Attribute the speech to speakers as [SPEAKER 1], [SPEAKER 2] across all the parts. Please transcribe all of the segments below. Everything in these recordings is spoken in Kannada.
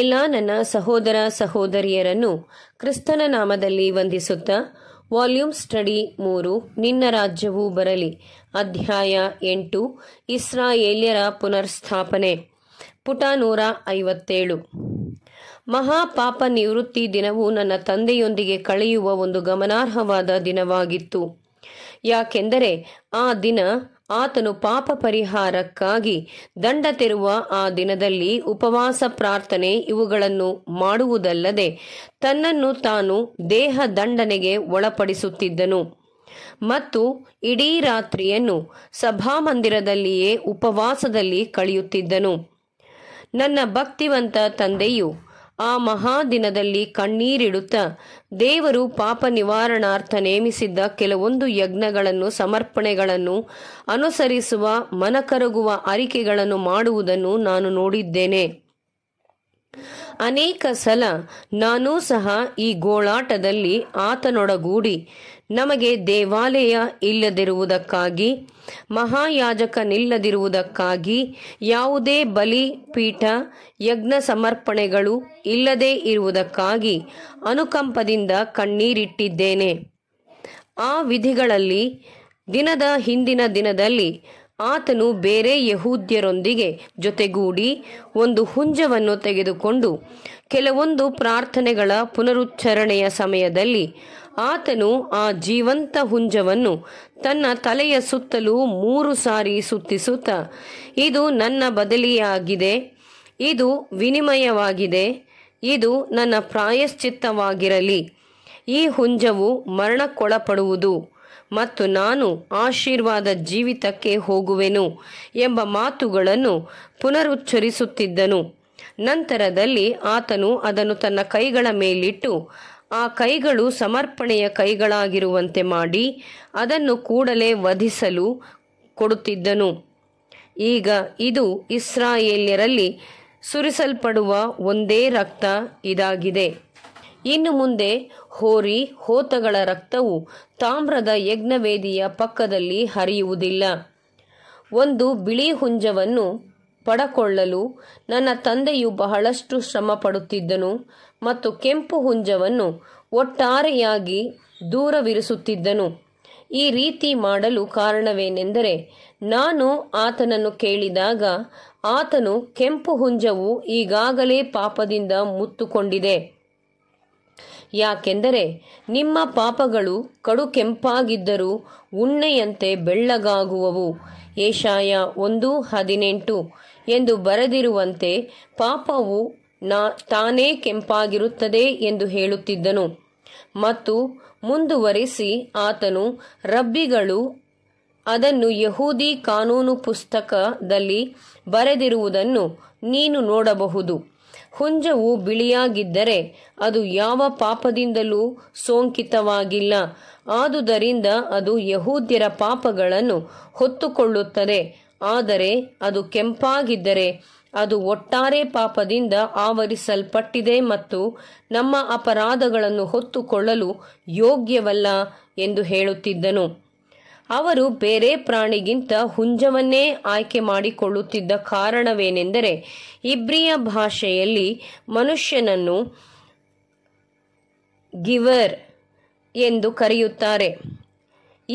[SPEAKER 1] ಎಲ್ಲ ನನ್ನ ಸಹೋದರ ಸಹೋದರಿಯರನ್ನು ಕ್ರಿಸ್ತನ ನಾಮದಲ್ಲಿ ವಂದಿಸುತ್ತಾ ವಾಲ್ಯೂಮ್ ಸ್ಟಡಿ ಮೂರು ನಿನ್ನ ರಾಜ್ಯವೂ ಬರಲಿ ಅಧ್ಯಾಯ ಎಂಟು ಇಸ್ರಾಯೇಲ್ಯರ ಪುನರ್ಸ್ಥಾಪನೆ ಪುಟ ನೂರ ಐವತ್ತೇಳು ಮಹಾಪಾಪ ನಿವೃತ್ತಿ ದಿನವು ನನ್ನ ತಂದೆಯೊಂದಿಗೆ ಕಳೆಯುವ ಒಂದು ಗಮನಾರ್ಹವಾದ ದಿನವಾಗಿತ್ತು ಯಾಕೆಂದರೆ ಆ ದಿನ ಆತನು ಪಾಪ ಪರಿಹಾರಕ್ಕಾಗಿ ದಂಡ ತೆರುವ ಆ ದಿನದಲ್ಲಿ ಉಪವಾಸ ಪ್ರಾರ್ಥನೆ ಇವುಗಳನ್ನು ಮಾಡುವುದಲ್ಲದೆ ತನ್ನನ್ನು ತಾನು ದೇಹ ದಂಡನೆಗೆ ಒಳಪಡಿಸುತ್ತಿದ್ದನು ಮತ್ತು ಇಡೀ ರಾತ್ರಿಯನ್ನು ಸಭಾಮಂದಿರದಲ್ಲಿಯೇ ಉಪವಾಸದಲ್ಲಿ ಕಳೆಯುತ್ತಿದ್ದನು ನನ್ನ ಭಕ್ತಿವಂತ ತಂದೆಯು ಆ ಮಹಾದಿನದಲ್ಲಿ ಕಣ್ಣೀರಿಡುತ್ತಾ ದೇವರು ಪಾಪ ನಿವಾರಣಾರ್ಥ ನೇಮಿಸಿದ್ದ ಕೆಲವೊಂದು ಯಜ್ಞಗಳನ್ನು ಸಮರ್ಪಣೆಗಳನ್ನು ಅನುಸರಿಸುವ ಮನಕರಗುವ ಅರಿಕೆಗಳನ್ನು ಮಾಡುವುದನ್ನು ನಾನು ನೋಡಿದ್ದೇನೆ ಅನೇಕ ಸಲ ನಾನೂ ಸಹ ಈ ಗೋಳಾಟದಲ್ಲಿ ಆತನೊಡಗೂಡಿ ನಮಗೆ ದೇವಾಲಯ ಇಲ್ಲದಿರುವುದಕ್ಕಾಗಿ ಮಹಾಯಾಜಕನಿಲ್ಲದಿರುವುದಕ್ಕಾಗಿ ಯಾವುದೇ ಬಲಿ ಪೀಠ ಯಜ್ಞ ಸಮರ್ಪಣೆಗಳು ಇಲ್ಲದೇ ಇರುವುದಕ್ಕಾಗಿ ಅನುಕಂಪದಿಂದ ಕಣ್ಣೀರಿಟ್ಟಿದ್ದೇನೆ ಆ ವಿಧಿಗಳಲ್ಲಿ ದಿನದ ಹಿಂದಿನ ದಿನದಲ್ಲಿ ಆತನು ಬೇರೆ ಯಹೂದ್ಯರೊಂದಿಗೆ ಜೊತೆಗೂಡಿ ಒಂದು ಹುಂಜವನ್ನು ತೆಗೆದುಕೊಂಡು ಕೆಲವೊಂದು ಪ್ರಾರ್ಥನೆಗಳ ಪುನರುಚ್ಚರಣೆಯ ಸಮಯದಲ್ಲಿ ಆತನು ಆ ಜೀವಂತ ಹುಂಜವನ್ನು ತನ್ನ ತಲೆಯ ಸುತ್ತಲೂ ಮೂರು ಸಾರಿ ಸುತ್ತಿಸುತ್ತ ಇದು ನನ್ನ ಬದಲಿಯಾಗಿದೆ ಇದು ವಿನಿಮಯವಾಗಿದೆ ಇದು ನನ್ನ ಪ್ರಾಯಶ್ಚಿತ್ತವಾಗಿರಲಿ ಈ ಹುಂಜವು ಮರಣಕ್ಕೊಳಪಡುವುದು ಮತ್ತು ನಾನು ಆಶೀರ್ವಾದ ಜೀವಿತಕ್ಕೆ ಹೋಗುವೆನು ಎಂಬ ಮಾತುಗಳನ್ನು ಪುನರುಚ್ಚರಿಸುತ್ತಿದ್ದನು ನಂತರದಲ್ಲಿ ಆತನು ಅದನ್ನು ತನ್ನ ಕೈಗಳ ಮೇಲಿಟ್ಟು ಆ ಕೈಗಳು ಸಮರ್ಪಣೆಯ ಕೈಗಳಾಗಿರುವಂತೆ ಮಾಡಿ ಅದನ್ನು ಕೂಡಲೇ ವಧಿಸಲು ಕೊಡುತ್ತಿದ್ದನು ಈಗ ಇದು ಇಸ್ರಾಯೇಲ್ಯರಲ್ಲಿ ಸುರಿಸಲ್ಪಡುವ ಒಂದೇ ರಕ್ತ ಇದಾಗಿದೆ ಇನ್ನು ಮುಂದೆ ಹೋರಿ ಹೋತಗಳ ರಕ್ತವು ತಾಮ್ರದ ಯಜ್ಞವೇದಿಯ ಪಕ್ಕದಲ್ಲಿ ಹರಿಯುವುದಿಲ್ಲ ಒಂದು ಬಿಳಿ ಹುಂಜವನ್ನು ಪಡಕೊಳ್ಳಲು ನನ್ನ ತಂದೆಯು ಬಹಳಷ್ಟು ಶ್ರಮ ಪಡುತ್ತಿದ್ದನು ಮತ್ತು ಕೆಂಪು ಹುಂಜವನ್ನು ಒಟ್ಟಾರೆಯಾಗಿ ದೂರವಿರಿಸುತ್ತಿದ್ದನು ಈ ರೀತಿ ಮಾಡಲು ಕಾರಣವೇನೆಂದರೆ ನಾನು ಆತನನ್ನು ಕೇಳಿದಾಗ ಆತನು ಕೆಂಪು ಹುಂಜವು ಈಗಾಗಲೇ ಪಾಪದಿಂದ ಮುತ್ತುಕೊಂಡಿದೆ ಯಾಕೆಂದರೆ ನಿಮ್ಮ ಪಾಪಗಳು ಕಡು ಕೆಂಪಾಗಿದ್ದರೂ ಉಣ್ಣೆಯಂತೆ ಬೆಳ್ಳಗಾಗುವವು ಏಷಾಯ ಒಂದು ಹದಿನೆಂಟು ಎಂದು ಬರೆದಿರುವಂತೆ ಪಾಪವು ತಾನೇ ಕೆಂಪಾಗಿರುತ್ತದೆ ಎಂದು ಹೇಳುತ್ತಿದ್ದನು ಮತ್ತು ಮುಂದುವರಿಸಿ ಆತನು ರಬ್ಬಿಗಳು ಅದನ್ನು ಯಹೂದಿ ಕಾನೂನು ಪುಸ್ತಕದಲ್ಲಿ ಬರೆದಿರುವುದನ್ನು ನೀನು ನೋಡಬಹುದು ಹುಂಜವು ಬಿಳಿಯಾಗಿದ್ದರೆ ಅದು ಯಾವ ಪಾಪದಿಂದಲೂ ಸೋಂಕಿತವಾಗಿಲ್ಲ ಆದುದರಿಂದ ಅದು ಯಹೂದ್ಯರ ಪಾಪಗಳನ್ನು ಹೊತ್ತುಕೊಳ್ಳುತ್ತದೆ ಆದರೆ ಅದು ಕೆಂಪಾಗಿದ್ದರೆ ಅದು ಒಟ್ಟಾರೆ ಪಾಪದಿಂದ ಆವರಿಸಲ್ಪಟ್ಟಿದೆ ಮತ್ತು ನಮ್ಮ ಅಪರಾಧಗಳನ್ನು ಹೊತ್ತುಕೊಳ್ಳಲು ಯೋಗ್ಯವಲ್ಲ ಎಂದು ಹೇಳುತ್ತಿದ್ದನು ಅವರು ಬೇರೆ ಪ್ರಾಣಿಗಿಂತ ಹುಂಜವನ್ನೇ ಆಯ್ಕೆ ಮಾಡಿಕೊಳ್ಳುತ್ತಿದ್ದ ಕಾರಣವೇನೆಂದರೆ ಇಬ್ರಿಯ ಭಾಷೆಯಲ್ಲಿ ಮನುಷ್ಯನನ್ನು ಗಿವರ್ ಎಂದು ಕರೆಯುತ್ತಾರೆ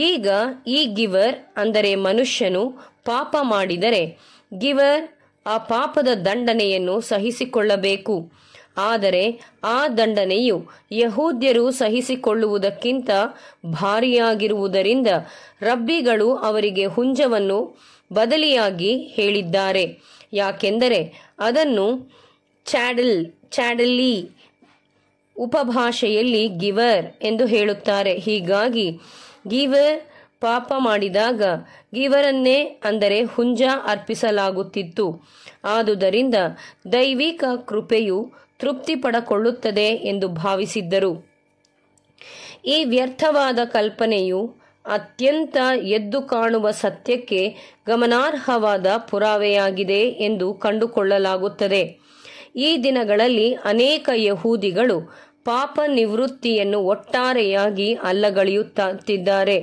[SPEAKER 1] ಈಗ ಈ ಗಿವರ್ ಅಂದರೆ ಮನುಷ್ಯನು ಪಾಪ ಮಾಡಿದರೆ ಗಿವರ್ ಆ ಪಾಪದ ದಂಡನೆಯನ್ನು ಸಹಿಸಿಕೊಳ್ಳಬೇಕು ಆದರೆ ಆ ದಂಡನೆಯು ಯಹೂದ್ಯರು ಸಹಿಸಿಕೊಳ್ಳುವುದಕ್ಕಿಂತ ಭಾರಿಯಾಗಿರುವುದರಿಂದ ರಬ್ಬಿಗಳು ಅವರಿಗೆ ಹುಂಜವನ್ನು ಬದಲಿಯಾಗಿ ಹೇಳಿದ್ದಾರೆ ಯಾಕೆಂದರೆ ಅದನ್ನು ಚಾಡಲ್ ಚಾಡಲಿ ಉಪಭಾಷೆಯಲ್ಲಿ ಗಿವರ್ ಎಂದು ಹೇಳುತ್ತಾರೆ ಹೀಗಾಗಿ ಗೀವರ್ ಪಾಪ ಮಾಡಿದಾಗ ಗೀವರನ್ನೇ ಅಂದರೆ ಹುಂಜ ಅರ್ಪಿಸಲಾಗುತ್ತಿತ್ತು ಆದುದರಿಂದ ದೈವಿಕ ಕೃಪೆಯು ತೃಪ್ತಿ ಪಡಕೊಳ್ಳುತ್ತದೆ ಎಂದು ಭಾವಿಸಿದ್ದರು ಈ ವ್ಯರ್ಥವಾದ ಕಲ್ಪನೆಯು ಅತ್ಯಂತ ಎದ್ದು ಕಾಣುವ ಸತ್ಯಕ್ಕೆ ಗಮನಾರ್ಹವಾದ ಪುರಾವೆಯಾಗಿದೆ ಎಂದು ಕಂಡುಕೊಳ್ಳಲಾಗುತ್ತದೆ ಈ ದಿನಗಳಲ್ಲಿ ಅನೇಕ ಯಹೂದಿಗಳು ಪಾಪ ನಿವೃತ್ತಿಯನ್ನು ಒಟ್ಟಾರೆಯಾಗಿ ಅಲ್ಲಗಳೆಯುತ್ತಿದ್ದಾರೆ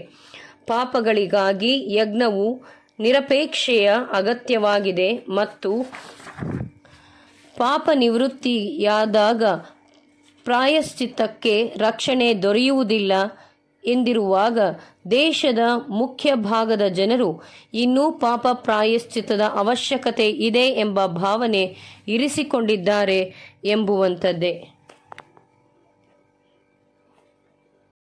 [SPEAKER 1] ಪಾಪಗಳಿಗಾಗಿ ಯಜ್ಞವು ನಿರಪೇಕ್ಷೆಯ ಅಗತ್ಯವಾಗಿದೆ ಮತ್ತು ಪಾಪ ನಿವೃತ್ತಿಯಾದಾಗ ಪ್ರಾಯಶ್ಚಿತ್ತಕ್ಕೆ ರಕ್ಷಣೆ ದೊರೆಯುವುದಿಲ್ಲ ಎಂದಿರುವಾಗ ದೇಶದ ಮುಖ್ಯ ಭಾಗದ ಜನರು ಇನ್ನೂ ಪಾಪ ಪ್ರಾಯಶ್ಚಿತ್ತದ ಅವಶ್ಯಕತೆ ಇದೆ ಎಂಬ ಭಾವನೆ ಇರಿಸಿಕೊಂಡಿದ್ದಾರೆ ಎಂಬುವಂಥದ್ದೇ